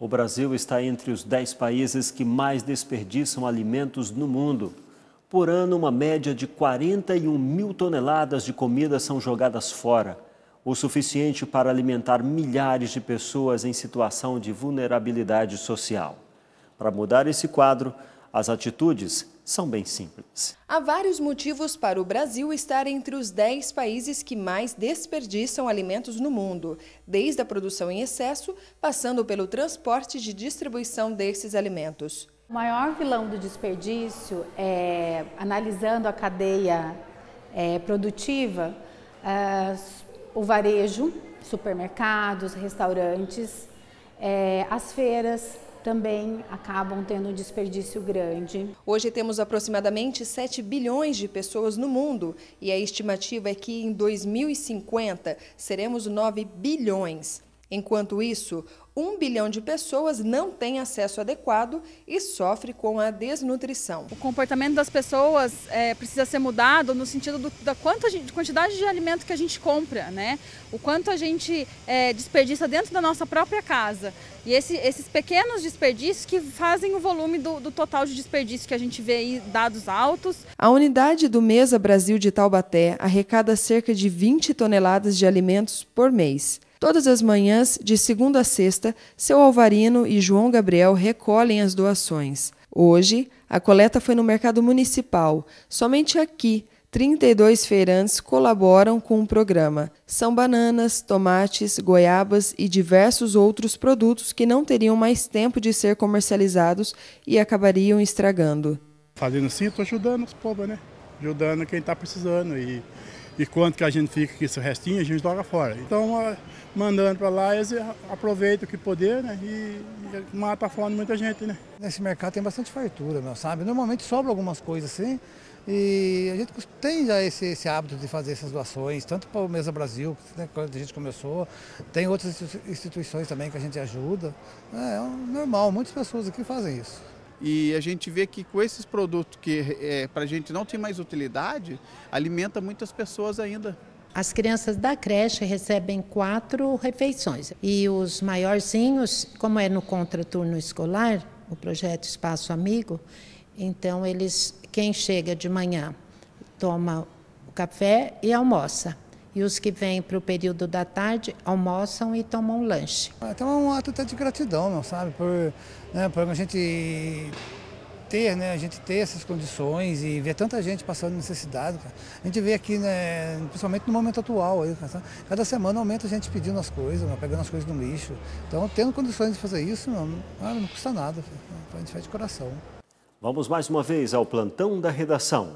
O Brasil está entre os 10 países que mais desperdiçam alimentos no mundo. Por ano, uma média de 41 mil toneladas de comida são jogadas fora, o suficiente para alimentar milhares de pessoas em situação de vulnerabilidade social. Para mudar esse quadro, as atitudes são bem simples. Há vários motivos para o Brasil estar entre os 10 países que mais desperdiçam alimentos no mundo, desde a produção em excesso, passando pelo transporte de distribuição desses alimentos. O maior vilão do desperdício, é, analisando a cadeia é, produtiva, é, o varejo, supermercados, restaurantes, é, as feiras, também acabam tendo um desperdício grande. Hoje temos aproximadamente 7 bilhões de pessoas no mundo e a estimativa é que em 2050 seremos 9 bilhões. Enquanto isso, um bilhão de pessoas não tem acesso adequado e sofre com a desnutrição. O comportamento das pessoas é, precisa ser mudado no sentido do, da gente, quantidade de alimento que a gente compra, né? O quanto a gente é, desperdiça dentro da nossa própria casa. E esse, esses pequenos desperdícios que fazem o volume do, do total de desperdício que a gente vê aí, dados altos. A unidade do Mesa Brasil de Taubaté arrecada cerca de 20 toneladas de alimentos por mês. Todas as manhãs, de segunda a sexta, seu Alvarino e João Gabriel recolhem as doações. Hoje, a coleta foi no mercado municipal. Somente aqui, 32 feirantes colaboram com o programa. São bananas, tomates, goiabas e diversos outros produtos que não teriam mais tempo de ser comercializados e acabariam estragando. Fazendo estou ajudando os pobres, né? Ajudando quem está precisando e e quanto que a gente fica com esse restinho, a gente joga fora. Então, mandando para lá, eles aproveitam o que poder né? e, e mata a fome muita gente. Né? Nesse mercado tem bastante fartura, meu, sabe? Normalmente sobra algumas coisas assim. E a gente tem já esse, esse, hábito de fazer essas doações, tanto para o Mesa Brasil, né, quando a gente começou, tem outras instituições também que a gente ajuda. É, é normal, muitas pessoas aqui fazem isso. E a gente vê que com esses produtos que é, para a gente não tem mais utilidade, alimenta muitas pessoas ainda. As crianças da creche recebem quatro refeições e os maiorzinhos, como é no contraturno escolar, o projeto Espaço Amigo, então eles, quem chega de manhã, toma o café e almoça e os que vêm para o período da tarde almoçam e tomam lanche. Então é um ato até de gratidão, não sabe, por, né, por a gente ter, né, a gente ter essas condições e ver tanta gente passando necessidade. Cara. A gente vê aqui, né, principalmente no momento atual, aí, cara, cada semana aumenta a gente pedindo as coisas, né, pegando as coisas no lixo. Então, tendo condições de fazer isso, não, não, ah, não custa nada, a gente faz de coração. Vamos mais uma vez ao plantão da redação.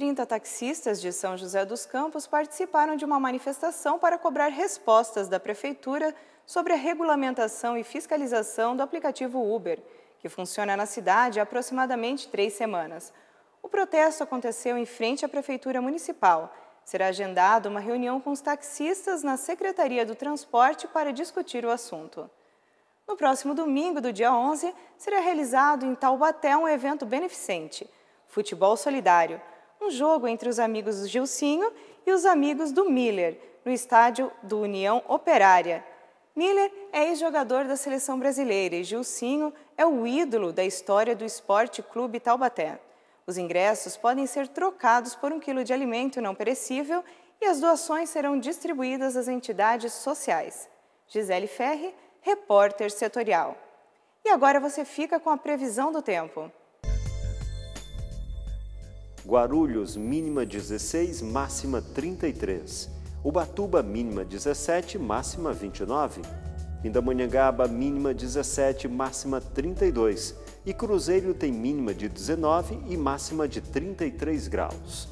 30 taxistas de São José dos Campos participaram de uma manifestação para cobrar respostas da Prefeitura sobre a regulamentação e fiscalização do aplicativo Uber, que funciona na cidade há aproximadamente três semanas. O protesto aconteceu em frente à Prefeitura Municipal. Será agendada uma reunião com os taxistas na Secretaria do Transporte para discutir o assunto. No próximo domingo, do dia 11, será realizado em Taubaté um evento beneficente, Futebol Solidário um jogo entre os amigos do Gilcinho e os amigos do Miller, no estádio do União Operária. Miller é ex-jogador da seleção brasileira e Gilcinho é o ídolo da história do Esporte Clube Taubaté. Os ingressos podem ser trocados por um quilo de alimento não perecível e as doações serão distribuídas às entidades sociais. Gisele Ferri, repórter setorial. E agora você fica com a previsão do tempo. Guarulhos, mínima 16, máxima 33. Ubatuba, mínima 17, máxima 29. Indamonhangaba, mínima 17, máxima 32. E Cruzeiro tem mínima de 19 e máxima de 33 graus.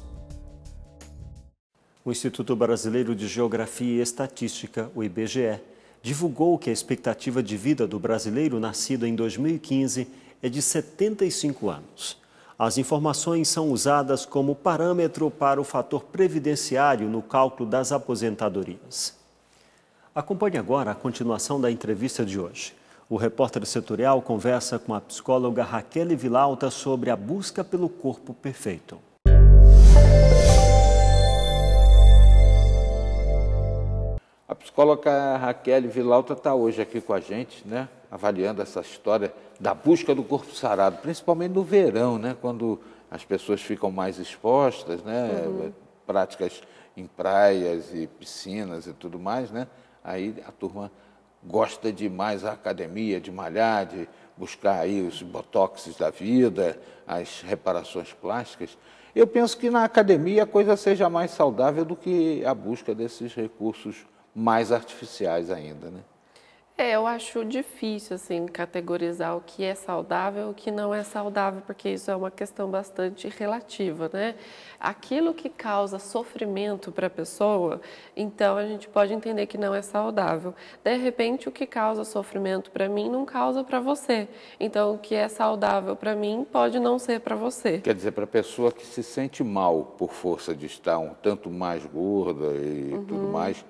O Instituto Brasileiro de Geografia e Estatística, o IBGE, divulgou que a expectativa de vida do brasileiro nascido em 2015 é de 75 anos. As informações são usadas como parâmetro para o fator previdenciário no cálculo das aposentadorias. Acompanhe agora a continuação da entrevista de hoje. O repórter setorial conversa com a psicóloga Raquel Vilauta sobre a busca pelo corpo perfeito. psicóloga Raquel Vilauta está hoje aqui com a gente, né? avaliando essa história da busca do corpo sarado, principalmente no verão, né? quando as pessoas ficam mais expostas, né? Uhum. práticas em praias e piscinas e tudo mais, né? aí a turma gosta de mais a academia, de malhar, de buscar aí os botoxes da vida, as reparações plásticas. Eu penso que na academia a coisa seja mais saudável do que a busca desses recursos mais artificiais ainda, né? É, eu acho difícil assim categorizar o que é saudável e o que não é saudável, porque isso é uma questão bastante relativa, né? Aquilo que causa sofrimento para a pessoa, então a gente pode entender que não é saudável. De repente, o que causa sofrimento para mim não causa para você. Então, o que é saudável para mim pode não ser para você. Quer dizer, para a pessoa que se sente mal por força de estar um tanto mais gorda e uhum. tudo mais,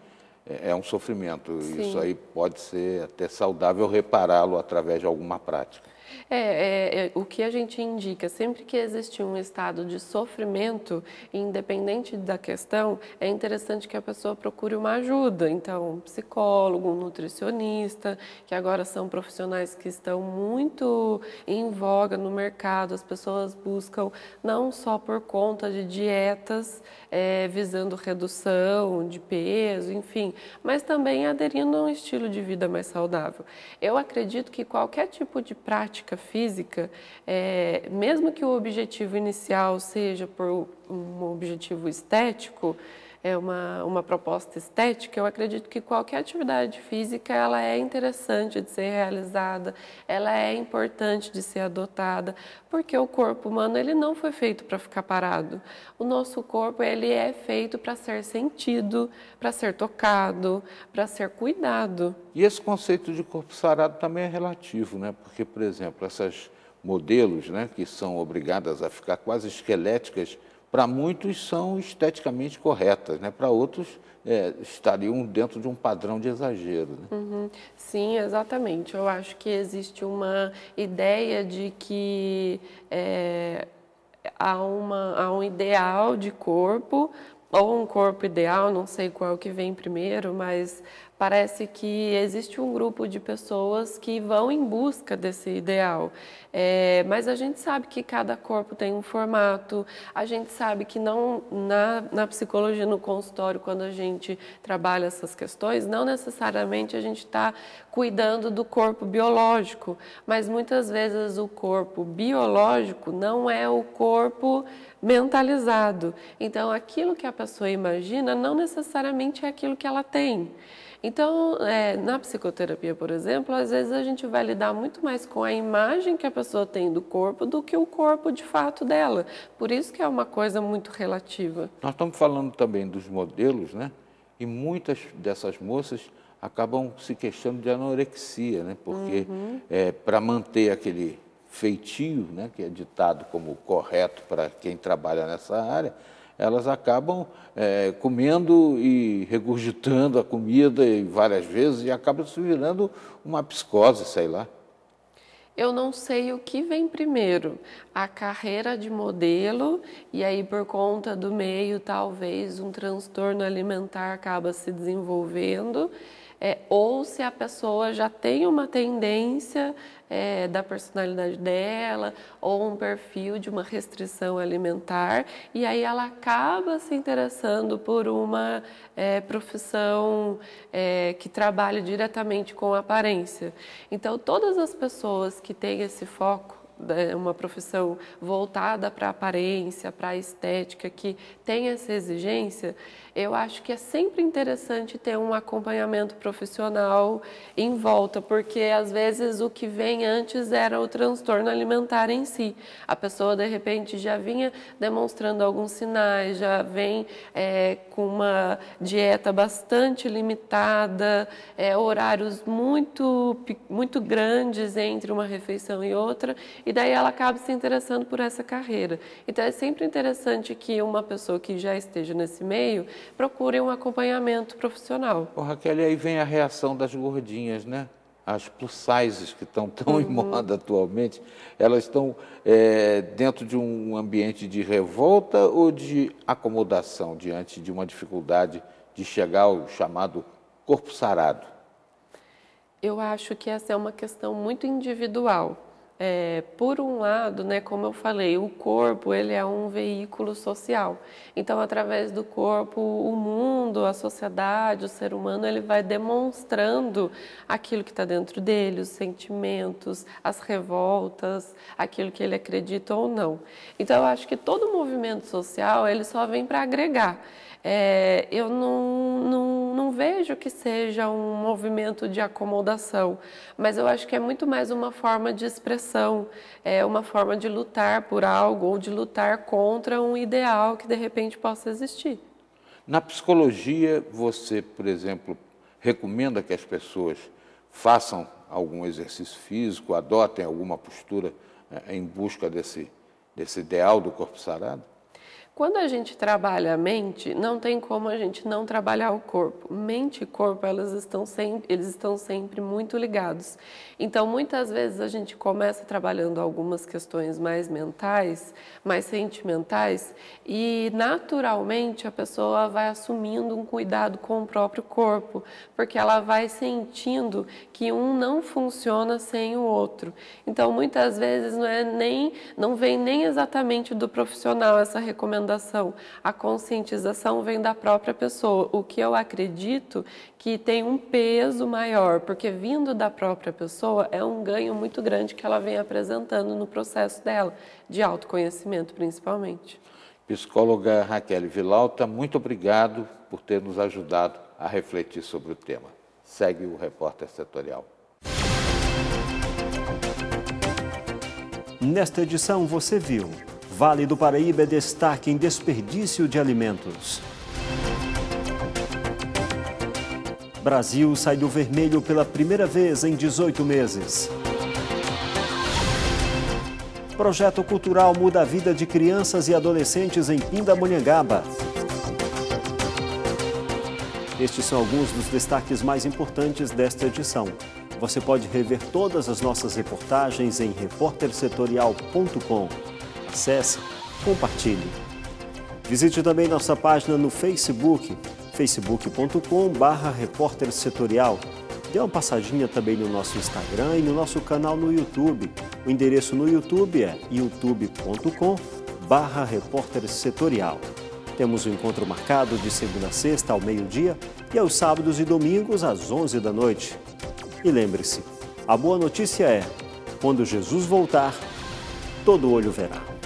é, é um sofrimento. Sim. Isso aí pode ser até saudável repará-lo através de alguma prática. É, é, é, o que a gente indica, sempre que existe um estado de sofrimento, independente da questão, é interessante que a pessoa procure uma ajuda. Então, um psicólogo, um nutricionista, que agora são profissionais que estão muito em voga no mercado, as pessoas buscam não só por conta de dietas é, visando redução de peso, enfim, mas também aderindo a um estilo de vida mais saudável. Eu acredito que qualquer tipo de prática prática física, é, mesmo que o objetivo inicial seja por um objetivo estético, é uma, uma proposta estética, eu acredito que qualquer atividade física ela é interessante de ser realizada, ela é importante de ser adotada, porque o corpo humano ele não foi feito para ficar parado. O nosso corpo ele é feito para ser sentido, para ser tocado, para ser cuidado. E esse conceito de corpo sarado também é relativo, né? Porque, por exemplo, essas modelos, né, que são obrigadas a ficar quase esqueléticas, para muitos são esteticamente corretas, né? para outros é, estariam dentro de um padrão de exagero. Né? Uhum. Sim, exatamente. Eu acho que existe uma ideia de que é, há, uma, há um ideal de corpo, ou um corpo ideal, não sei qual é que vem primeiro, mas parece que existe um grupo de pessoas que vão em busca desse ideal. É, mas a gente sabe que cada corpo tem um formato, a gente sabe que não na, na psicologia, no consultório, quando a gente trabalha essas questões, não necessariamente a gente está cuidando do corpo biológico, mas muitas vezes o corpo biológico não é o corpo mentalizado. Então, aquilo que a pessoa imagina não necessariamente é aquilo que ela tem. Então, é, na psicoterapia, por exemplo, às vezes a gente vai lidar muito mais com a imagem que a pessoa tem do corpo do que o corpo de fato dela. Por isso que é uma coisa muito relativa. Nós estamos falando também dos modelos, né? E muitas dessas moças acabam se queixando de anorexia, né? Porque uhum. é, para manter aquele feitio, né, que é ditado como correto para quem trabalha nessa área, elas acabam é, comendo e regurgitando a comida várias vezes e acabam se virando uma psicose, sei lá. Eu não sei o que vem primeiro, a carreira de modelo e aí por conta do meio talvez um transtorno alimentar acaba se desenvolvendo é, ou se a pessoa já tem uma tendência é, da personalidade dela ou um perfil de uma restrição alimentar e aí ela acaba se interessando por uma é, profissão é, que trabalhe diretamente com aparência. Então, todas as pessoas que têm esse foco é, uma profissão voltada para a aparência, para a estética, que tem essa exigência, eu acho que é sempre interessante ter um acompanhamento profissional em volta, porque às vezes o que vem antes era o transtorno alimentar em si. A pessoa, de repente, já vinha demonstrando alguns sinais, já vem é, com uma dieta bastante limitada, é, horários muito, muito grandes entre uma refeição e outra, e daí ela acaba se interessando por essa carreira. Então é sempre interessante que uma pessoa que já esteja nesse meio procure um acompanhamento profissional. Ô, Raquel, e aí vem a reação das gordinhas, né? as plus sizes que estão tão uhum. em moda atualmente, elas estão é, dentro de um ambiente de revolta ou de acomodação diante de uma dificuldade de chegar ao chamado corpo sarado? Eu acho que essa é uma questão muito individual. É, por um lado, né, como eu falei, o corpo ele é um veículo social. Então, através do corpo, o mundo, a sociedade, o ser humano, ele vai demonstrando aquilo que está dentro dele, os sentimentos, as revoltas, aquilo que ele acredita ou não. Então, eu acho que todo movimento social ele só vem para agregar. É, eu não, não vejo que seja um movimento de acomodação, mas eu acho que é muito mais uma forma de expressão, é uma forma de lutar por algo ou de lutar contra um ideal que de repente possa existir. Na psicologia, você, por exemplo, recomenda que as pessoas façam algum exercício físico, adotem alguma postura é, em busca desse, desse ideal do corpo sarado? Quando a gente trabalha a mente, não tem como a gente não trabalhar o corpo. Mente e corpo, elas estão sempre, eles estão sempre muito ligados. Então, muitas vezes a gente começa trabalhando algumas questões mais mentais, mais sentimentais, e naturalmente a pessoa vai assumindo um cuidado com o próprio corpo, porque ela vai sentindo que um não funciona sem o outro. Então, muitas vezes não é nem não vem nem exatamente do profissional essa recomendação recomendação. A conscientização vem da própria pessoa, o que eu acredito que tem um peso maior, porque vindo da própria pessoa é um ganho muito grande que ela vem apresentando no processo dela, de autoconhecimento principalmente. Psicóloga Raquel Vilauta, muito obrigado por ter nos ajudado a refletir sobre o tema. Segue o repórter setorial. Nesta edição você viu Vale do Paraíba é destaque em desperdício de alimentos. Brasil sai do vermelho pela primeira vez em 18 meses. Projeto cultural muda a vida de crianças e adolescentes em Pindamonhangaba. Estes são alguns dos destaques mais importantes desta edição. Você pode rever todas as nossas reportagens em repórtersetorial.com. Acesse, compartilhe. Visite também nossa página no Facebook, facebookcom repórter setorial. Dê uma passadinha também no nosso Instagram e no nosso canal no YouTube. O endereço no YouTube é youtubecom setorial. Temos o um encontro marcado de segunda a sexta ao meio-dia e aos sábados e domingos às 11 da noite. E lembre-se, a boa notícia é: quando Jesus voltar, todo olho verá.